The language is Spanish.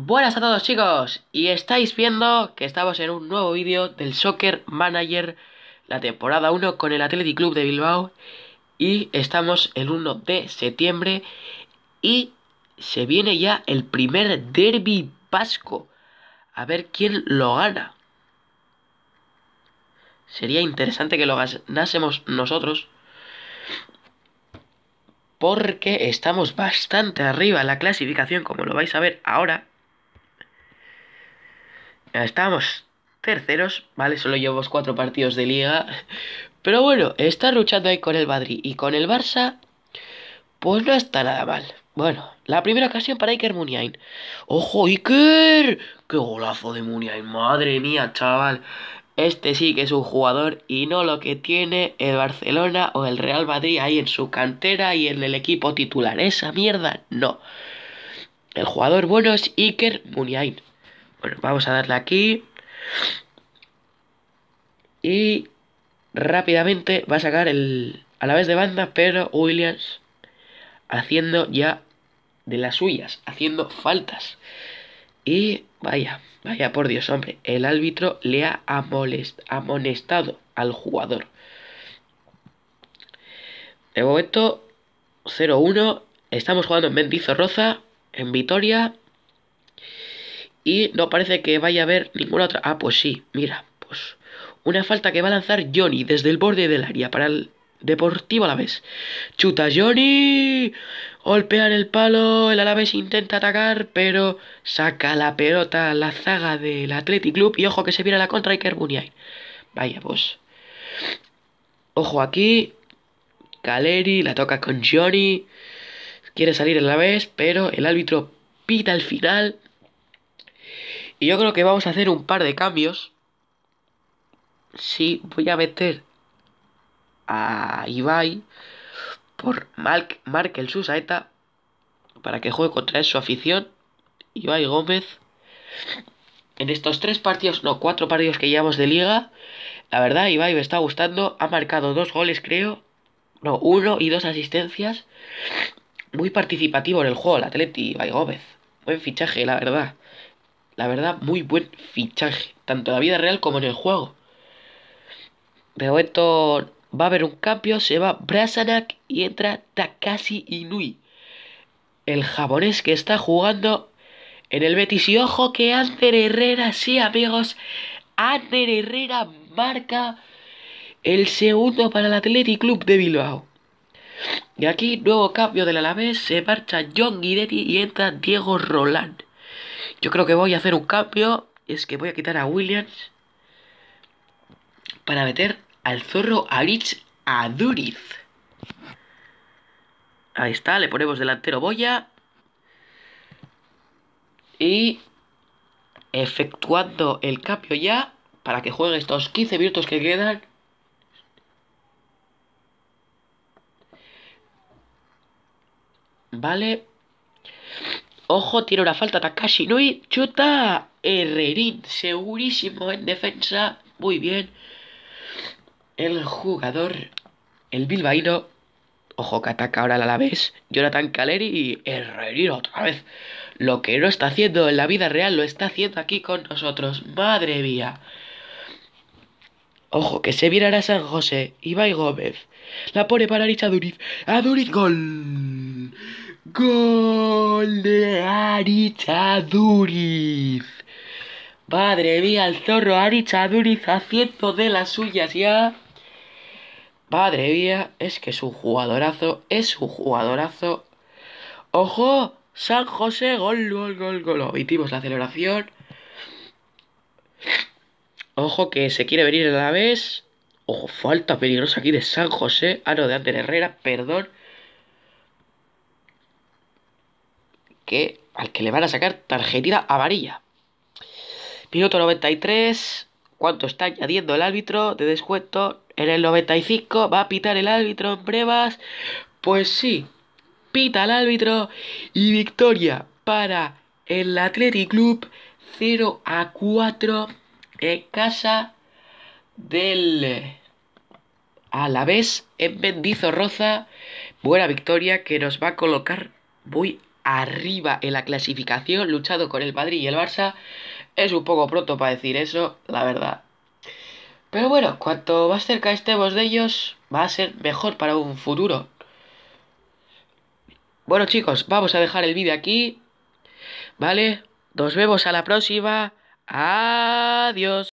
Buenas a todos chicos y estáis viendo que estamos en un nuevo vídeo del Soccer Manager la temporada 1 con el Athletic Club de Bilbao y estamos el 1 de septiembre y se viene ya el primer derby vasco a ver quién lo gana sería interesante que lo ganásemos nosotros porque estamos bastante arriba en la clasificación como lo vais a ver ahora Estamos terceros, ¿vale? Solo llevamos cuatro partidos de liga. Pero bueno, estar luchando ahí con el Madrid y con el Barça, pues no está nada mal. Bueno, la primera ocasión para Iker Muniain. ¡Ojo, Iker! ¡Qué golazo de Muniain! ¡Madre mía, chaval! Este sí que es un jugador y no lo que tiene el Barcelona o el Real Madrid ahí en su cantera y en el equipo titular. Esa mierda, no. El jugador bueno es Iker Muniain. Bueno, vamos a darle aquí. Y rápidamente va a sacar el, a la vez de banda, pero Williams haciendo ya de las suyas, haciendo faltas. Y vaya, vaya por Dios, hombre, el árbitro le ha amonestado al jugador. De momento, 0-1, estamos jugando en Mendizorroza, en Vitoria, y no parece que vaya a haber ninguna otra. Ah, pues sí, mira, pues una falta que va a lanzar Johnny desde el borde del área para el Deportivo a la vez Chuta Johnny, golpean el palo, el Alavés intenta atacar, pero saca la pelota la zaga del Athletic Club y ojo que se vira la contra y Buniay. Vaya, pues. Ojo aquí, Caleri la toca con Johnny, quiere salir el vez pero el árbitro pita al final, y yo creo que vamos a hacer un par de cambios. Sí, voy a meter a Ibai por Mark, Markel Susaeta para que juegue contra su afición. Ibai Gómez. En estos tres partidos, no, cuatro partidos que llevamos de liga, la verdad Ibai me está gustando. Ha marcado dos goles, creo. No, uno y dos asistencias. Muy participativo en el juego, el Atleti Ibai Gómez. Buen fichaje, la verdad la verdad, mm. muy buen fichaje, tanto en la vida real como en el juego. De momento va a haber un cambio, se va Brasanak y entra Takashi Inui, el japonés que está jugando en el Betis. Y ojo que Ander Herrera, sí amigos, Ander Herrera marca el segundo para el Athletic Club de Bilbao. Y aquí, nuevo cambio del Alavés, se marcha John Guidetti y entra Diego Roland. Yo creo que voy a hacer un cambio. es que voy a quitar a Williams para meter al zorro Rich a Ahí está, le ponemos delantero Boya. Y efectuando el cambio ya para que juegue estos 15 minutos que quedan. Vale. Ojo, tiene una falta Takashi Nui. Chuta. Herrerín, segurísimo en defensa. Muy bien. El jugador. El bilbaíno. Ojo que ataca ahora la vez Jonathan Caleri y Herrerín otra vez. Lo que no está haciendo en la vida real lo está haciendo aquí con nosotros. Madre mía. Ojo, que se viene a San José. Ibai Gómez. La pone para Aduriz. Aduriz gol. Gol de Arichaduriz. Padre mía, el zorro Arichaduriz haciendo de las suyas ya. Padre mía, es que es un jugadorazo, es un jugadorazo. ¡Ojo! San José, gol, gol, gol, gol. Omitimos la celebración. Ojo que se quiere venir a la vez. Ojo, falta peligrosa aquí de San José. Ah, no, de Ander Herrera, perdón. al que le van a sacar tarjetita amarilla. Minuto 93, ¿cuánto está añadiendo el árbitro de descuento? En el 95 va a pitar el árbitro en brevas. Pues sí, pita el árbitro y victoria para el Athletic Club 0 a 4 en casa del Alavés en rosa. Buena victoria que nos va a colocar muy arriba en la clasificación, luchado con el Madrid y el Barça. Es un poco pronto para decir eso, la verdad. Pero bueno, cuanto más cerca estemos de ellos, va a ser mejor para un futuro. Bueno chicos, vamos a dejar el vídeo aquí. ¿Vale? Nos vemos a la próxima. Adiós.